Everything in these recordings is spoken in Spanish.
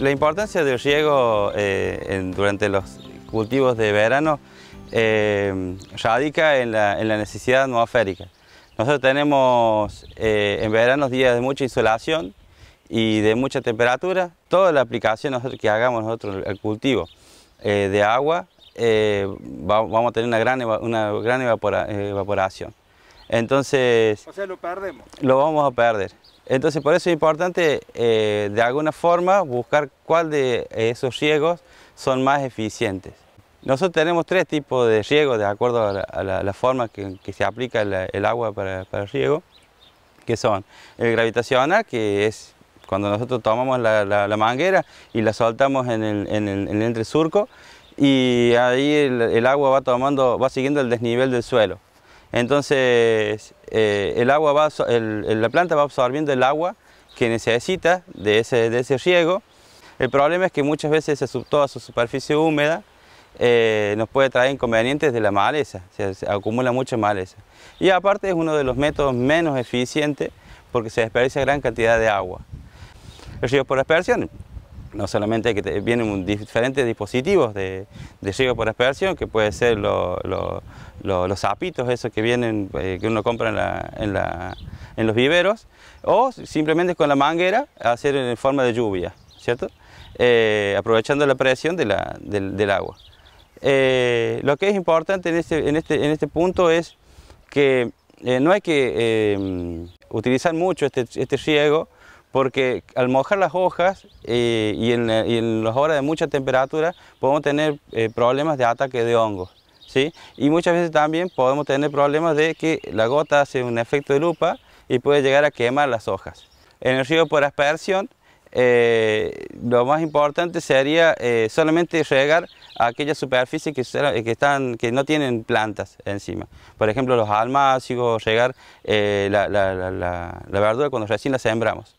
La importancia del riego eh, durante los cultivos de verano eh, radica en la, necesidad atmosférica. Nosotros tenemos eh, en verano días de mucha insolación y de mucha temperatura. Toda la aplicación que hagamos nosotros el cultivo de agua vamos a tener una gran, una gran evaporación. Entonces... O sea, lo perdemos. Lo vamos a perder. Entonces por eso es importante eh, de alguna forma buscar cuál de esos riegos son más eficientes. Nosotros tenemos tres tipos de riego de acuerdo a la, forma que, que, se aplica el agua para, el riego, que son el gravitacional, que es cuando nosotros tomamos la, manguera y la soltamos en el, en el, entresurco y ahí el, el, agua va tomando, va siguiendo el desnivel del suelo. Entonces eh, el agua la planta va absorbiendo el agua que necesita de ese, de ese riego. El problema es que muchas veces toda su superficie húmeda eh, nos puede traer inconvenientes de la maleza, se acumula mucha maleza. Y aparte es uno de los métodos menos eficientes porque se desperdicia gran cantidad de agua. El riego por aspersión no solamente que vienen diferentes dispositivos de, de riego por aspersión, que puede ser los zapitos esos que vienen, eh, que uno compra en, los viveros, o simplemente con la manguera hacer en forma de lluvia, ¿cierto? Eh, aprovechando la presión del, agua. Eh, lo que es importante en este, en este, este punto es que no hay que utilizar mucho este, este riego, porque al mojar las hojas eh, eh, y, en, las horas de mucha temperatura podemos tener eh, problemas de ataque de hongos. ¿sí? Y muchas veces también podemos tener problemas de que la gota hace un efecto de lupa y puede llegar a quemar las hojas. En el riego por aspersión, lo más importante sería solamente regar aquellas superficies que, que, están, que no tienen plantas encima. Por ejemplo, los almácigos, regar la, la verdura cuando recién la sembramos.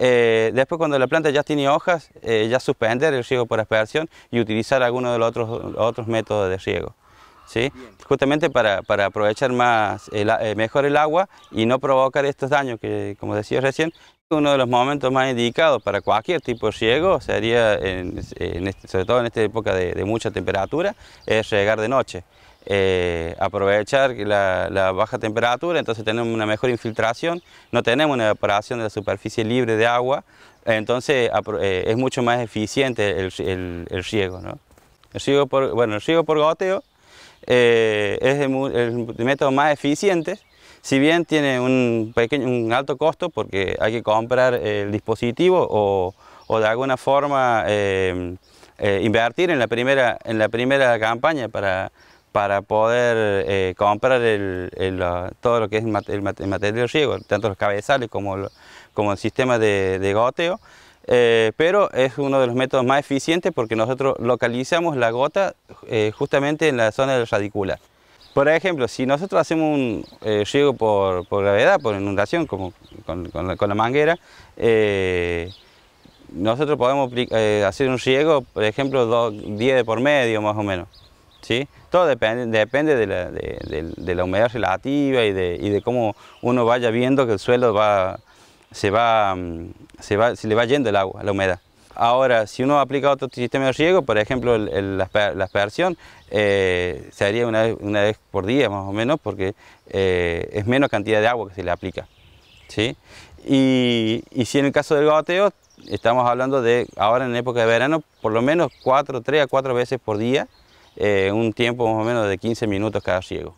Eh, después cuando la planta ya tiene hojas, eh, ya suspender el riego por aspersión y utilizar alguno de los otros, métodos de riego. ¿sí? Justamente para, aprovechar más eh, mejor el agua y no provocar estos daños que, como decía recién, uno de los momentos más indicados para cualquier tipo de riego sería, este, sobre todo en esta época de, de mucha temperatura, es regar de noche. Eh, aprovechar la, baja temperatura, entonces tenemos una mejor infiltración, no tenemos una evaporación de la superficie libre de agua, entonces eh, es mucho más eficiente el, el, riego. ¿no? El riego por, bueno, riego por goteo eh, es el, método más eficiente, si bien tiene un, pequeño, un alto costo porque hay que comprar el dispositivo o, de alguna forma invertir en la primera, en la primera campaña para, para poder eh, comprar todo lo que es el, material de riego, tanto los cabezales como, el, sistema de, goteo, eh, pero es uno de los métodos más eficientes porque nosotros localizamos la gota eh, justamente en la zona del radicular. Por ejemplo, si nosotros hacemos un riego por, gravedad, por inundación, como con, la, manguera, nosotros podemos hacer un riego, por ejemplo, 10 por medio más o menos. ¿sí? Todo depende, depende de, la, humedad relativa y de, cómo uno vaya viendo que el suelo va, mm, se, va, se, le va yendo el agua, la humedad. Ahora, si uno aplica otro sistema de riego, por ejemplo la, la, aspersión, eh, se haría una vez, por día más o menos porque eh, es menos cantidad de agua que se le aplica. ¿sí? Y, y, si en el caso del goteo, estamos hablando de ahora en época de verano, por lo menos cuatro, tres a cuatro veces por día eh, un tiempo más o menos de 15 minutos cada ciego".